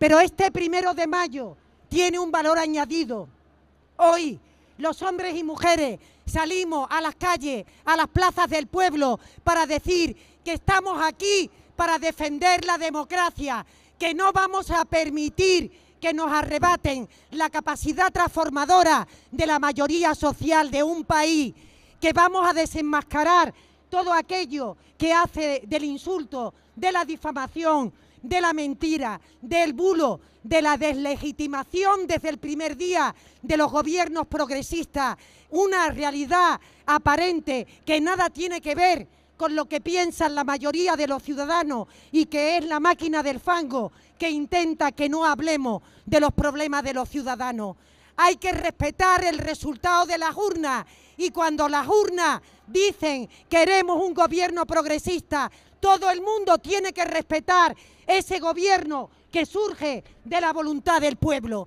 Pero este primero de mayo tiene un valor añadido. Hoy los hombres y mujeres salimos a las calles, a las plazas del pueblo, para decir que estamos aquí para defender la democracia, que no vamos a permitir que nos arrebaten la capacidad transformadora de la mayoría social de un país, que vamos a desenmascarar todo aquello que hace del insulto, de la difamación, de la mentira, del bulo, de la deslegitimación desde el primer día de los gobiernos progresistas, una realidad aparente que nada tiene que ver con lo que piensan la mayoría de los ciudadanos y que es la máquina del fango que intenta que no hablemos de los problemas de los ciudadanos hay que respetar el resultado de las urnas y cuando las urnas dicen queremos un gobierno progresista, todo el mundo tiene que respetar ese gobierno que surge de la voluntad del pueblo.